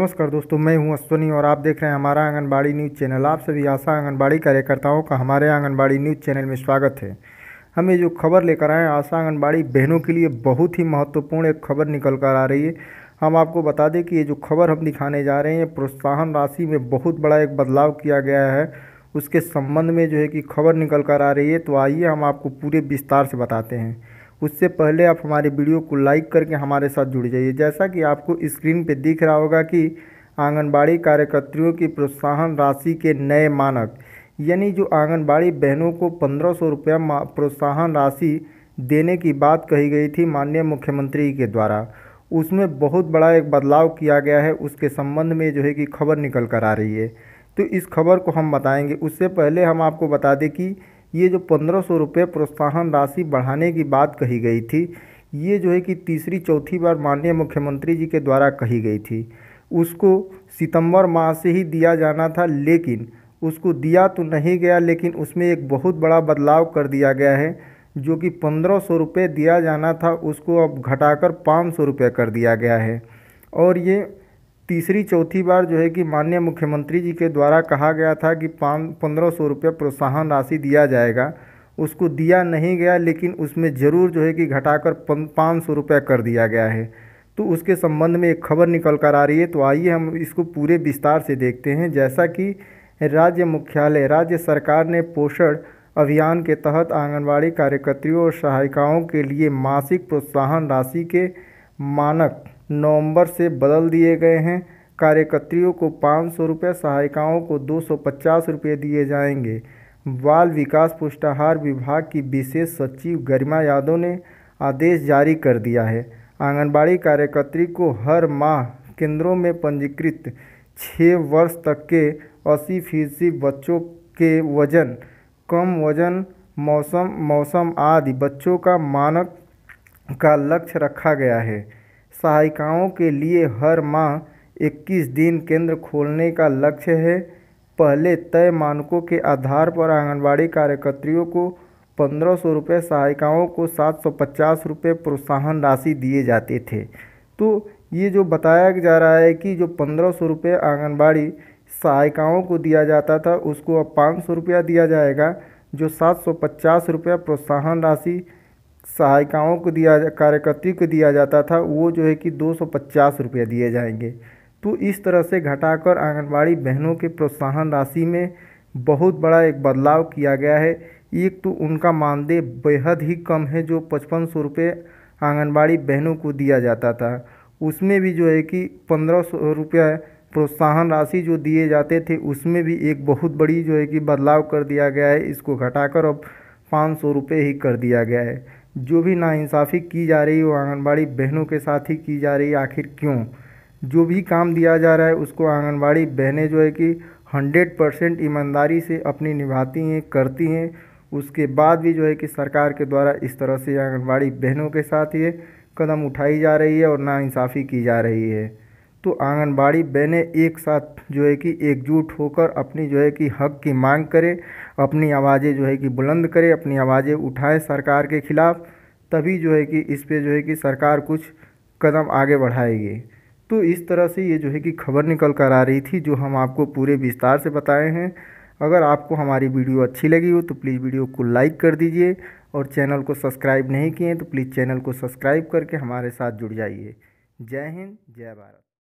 नमस्कार दोस्तों मैं हूं अश्वनी और आप देख रहे हैं हमारा आंगनबाड़ी न्यूज़ चैनल आप सभी आशा आंगनबाड़ी कार्यकर्ताओं का हमारे आंगनबाड़ी न्यूज़ चैनल में स्वागत है हम ये जो खबर लेकर आए आशा आंगनबाड़ी बहनों के लिए बहुत ही महत्वपूर्ण एक खबर निकल कर आ रही है हम आपको बता दें कि ये जो खबर हम दिखाने जा रहे हैं प्रोत्साहन राशि में बहुत बड़ा एक बदलाव किया गया है उसके संबंध में जो है कि खबर निकल कर आ रही है तो आइए हम आपको पूरे विस्तार से बताते हैं उससे पहले आप हमारे वीडियो को लाइक करके हमारे साथ जुड़ जाइए जैसा कि आपको स्क्रीन पर दिख रहा होगा कि आंगनबाड़ी कार्यकर्त्रियों की प्रोत्साहन राशि के नए मानक यानी जो आंगनबाड़ी बहनों को पंद्रह सौ रुपया प्रोत्साहन राशि देने की बात कही गई थी माननीय मुख्यमंत्री के द्वारा उसमें बहुत बड़ा एक बदलाव किया गया है उसके संबंध में जो है कि खबर निकल कर आ रही है तो इस खबर को हम बताएंगे उससे पहले हम आपको बता दें कि ये जो पंद्रह सौ रुपये प्रोत्साहन राशि बढ़ाने की बात कही गई थी ये जो है कि तीसरी चौथी बार माननीय मुख्यमंत्री जी के द्वारा कही गई थी उसको सितंबर माह से ही दिया जाना था लेकिन उसको दिया तो नहीं गया लेकिन उसमें एक बहुत बड़ा बदलाव कर दिया गया है जो कि पंद्रह सौ रुपये दिया जाना था उसको अब घटाकर पाँच सौ रुपये कर दिया गया है और ये तीसरी चौथी बार जो है कि माननीय मुख्यमंत्री जी के द्वारा कहा गया था कि पाँच पंद्रह सौ रुपये प्रोत्साहन राशि दिया जाएगा उसको दिया नहीं गया लेकिन उसमें ज़रूर जो है कि घटाकर पाँच सौ रुपये कर दिया गया है तो उसके संबंध में एक खबर निकल कर आ रही है तो आइए हम इसको पूरे विस्तार से देखते हैं जैसा कि राज्य मुख्यालय राज्य सरकार ने पोषण अभियान के तहत आंगनबाड़ी कार्यकर्तियों और सहायिकाओं के लिए मासिक प्रोत्साहन राशि के मानक नवंबर से बदल दिए गए हैं कार्यकर्त्रियों को पाँच सौ रुपये सहायिकाओं को दो सौ पचास रुपये दिए जाएंगे बाल विकास पुष्टाहार विभाग की विशेष सचिव गरिमा यादव ने आदेश जारी कर दिया है आंगनबाड़ी कार्यकर्त्री को हर माह केंद्रों में पंजीकृत छः वर्ष तक के अस्सी फीसदी बच्चों के वजन कम वजन मौसम मौसम आदि बच्चों का मानक का लक्ष्य रखा गया है सहायिकाओं के लिए हर माह इक्कीस दिन केंद्र खोलने का लक्ष्य है पहले तय मानकों के आधार पर आंगनबाड़ी कार्यकर्त्रियों को पंद्रह सौ रुपये सहायिकाओं को सात सौ पचास रुपये प्रोत्साहन राशि दिए जाते थे तो ये जो बताया जा रहा है कि जो पंद्रह सौ रुपये आंगनबाड़ी सहायिकाओं को दिया जाता था उसको अब पाँच सौ रुपया दिया जाएगा जो सात सौ पचास रुपये प्रोत्साहन राशि सहायिकाओं को दिया कार्यकर्ती को दिया जाता था वो जो है कि दो सौ पचास दिए जाएंगे तो इस तरह से घटाकर आंगनबाड़ी बहनों के प्रोत्साहन राशि में बहुत बड़ा एक बदलाव किया गया है एक तो उनका मानदेय बेहद ही कम है जो पचपन सौ रुपये आंगनबाड़ी बहनों को दिया जाता था उसमें भी जो है कि पंद्रह सौ रुपये प्रोत्साहन राशि जो दिए जाते थे उसमें भी एक बहुत बड़ी जो है कि बदलाव कर दिया गया है इसको घटाकर अब पाँच सौ रुपये ही कर दिया गया है जो भी नाइंसाफ़ी की जा रही है वो आंगनबाड़ी बहनों के साथ ही की जा रही है आखिर क्यों जो भी काम दिया जा रहा है उसको आंगनबाड़ी बहनें जो है कि हंड्रेड परसेंट ईमानदारी से अपनी निभाती हैं करती हैं उसके बाद भी जो है कि सरकार के द्वारा इस तरह से आंगनबाड़ी बहनों के साथ ये कदम उठाई जा रही है और नाइंसाफ़ी की जा रही है तो आंगनबाड़ी बहनें एक साथ जो है कि एकजुट होकर अपनी जो है कि हक की मांग करें अपनी आवाज़ें जो है कि बुलंद करें अपनी आवाज़ें उठाएं सरकार के ख़िलाफ़ तभी जो है कि इस पर जो है कि सरकार कुछ कदम आगे बढ़ाएगी तो इस तरह से ये जो है कि खबर निकल कर आ रही थी जो हम आपको पूरे विस्तार से बताए हैं अगर आपको हमारी वीडियो अच्छी लगी हो तो प्लीज़ वीडियो को लाइक कर दीजिए और चैनल को सब्सक्राइब नहीं किए तो प्लीज़ चैनल को सब्सक्राइब करके हमारे साथ जुड़ जाइए जय हिंद जय भारत